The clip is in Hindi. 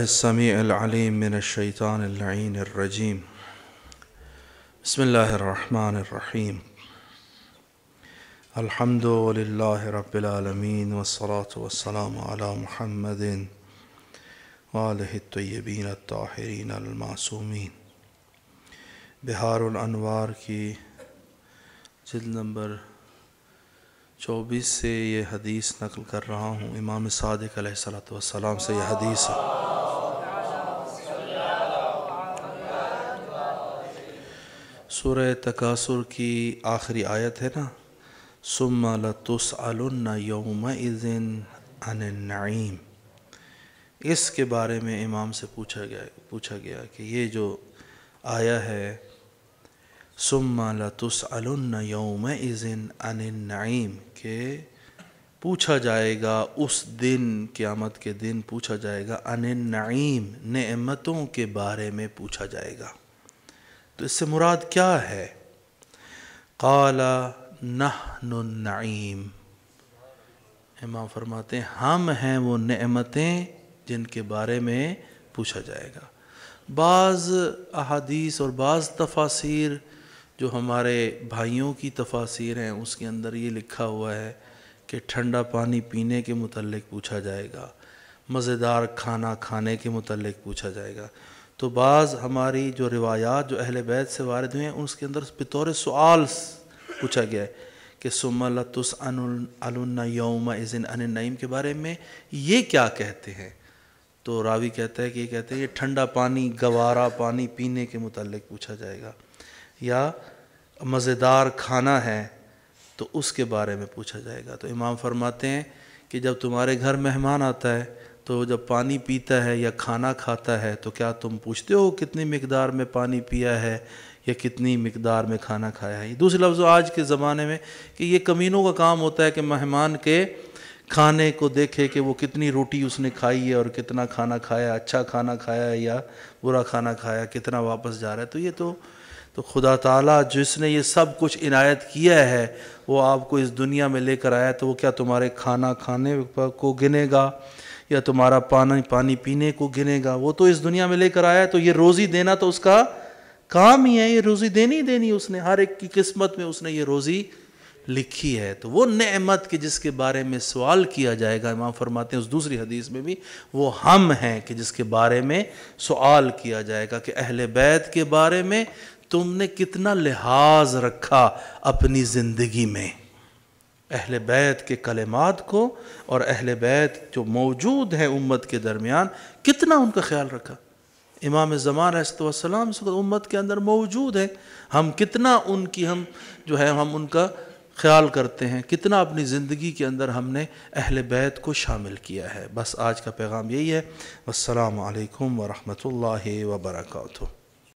السميع العليم من الشيطان اللعين الرجيم بسم الله الرحمن الرحيم الحمد لله رب العالمين والصلاة والسلام على محمد وآله الطيبين الطاهرين المعصومين बिहार अनवार की जिल नंबर 24 से ये हदीस नकल कर रहा हूँ इमाम सादक सलाम से यह हदीस है सुर तकासुर की आखिरी आयत है ना सुमा लतुसअलुन योम इज़िन अन नईम इसके बारे में इमाम से पूछा गया पूछा गया कि ये जो आया है सुमा लतुसअलुन योम इज़िन अन नईम के पूछा जाएगा उस दिन क़्यामत के दिन पूछा जाएगा अन नईम नमतों के बारे में पूछा जाएगा तो इससे मुराद क्या है काला नईम इमाम फरमाते हैं हम हैं वो नमतें जिनके बारे में पूछा जाएगा बाज़ अहादीस और बाज़ तफासिर जो हमारे भाइयों की तफासिर हैं उसके अंदर ये लिखा हुआ है कि ठंडा पानी पीने के मतलब पूछा जाएगा मज़ेदार खाना खाने के मतलब पूछा जाएगा तो बाज़ हमारी जो रिवायात जो अहल बैत से वारद हुए हैं उसके अंदर बतौर सवाल पूछा गया है कि सुमलतुस अनुन्ना इज़िन अन नईम के बारे में ये क्या कहते हैं तो रावी कहता है कि ये कहते हैं ये ठंडा पानी गवारा पानी पीने के मुतलक पूछा जाएगा या मज़ेदार खाना है तो उसके बारे में पूछा जाएगा तो इमाम फरमाते हैं कि जब तुम्हारे घर मेहमान आता है तो जब पानी पीता है या खाना खाता है तो क्या तुम पूछते हो कितनी मकदार में पानी पिया है या कितनी मकदार में खाना खाया है दूसरे लफ्ज़ आज के ज़माने में कि ये कमीनों का काम होता है कि मेहमान के खाने को देखे कि वो कितनी रोटी उसने खाई है और कितना खाना खाया अच्छा खाना खाया है या बुरा खाना खाया कितना वापस जा रहा है तो ये तो तो खुदा ताला जिसने ये सब कुछ इनायत किया है वो आपको इस दुनिया में लेकर आया तो वो क्या तुम्हारे खाना खाने को गिनेगा या तुम्हारा पानी पानी पीने को गिनेगा वो तो इस दुनिया में लेकर आया तो ये रोज़ी देना तो उसका काम ही है ये रोज़ी देनी देनी उसने हर एक की किस्मत में उसने ये रोज़ी लिखी है तो वो नेमत के जिसके बारे में सवाल किया जाएगा इमाम फरमाते हैं उस दूसरी हदीस में भी वो हम हैं कि जिसके बारे में सवाल किया जाएगा कि अहले बैत के बारे में तुमने कितना लिहाज रखा अपनी ज़िंदगी में अहल बैत के कलमात को और अहल बैत जो मौजूद हैं उम्मत के दरमियान कितना उनका ख्याल रखा इमाम ज़मान सलाम इस उम्मत के अंदर मौजूद है हम कितना उनकी हम जो है हम उनका ख्याल करते हैं कितना अपनी ज़िंदगी के अंदर हमने अहल बैत को शामिल किया है बस आज का पैगाम यही है वालकम वरहमल वर्का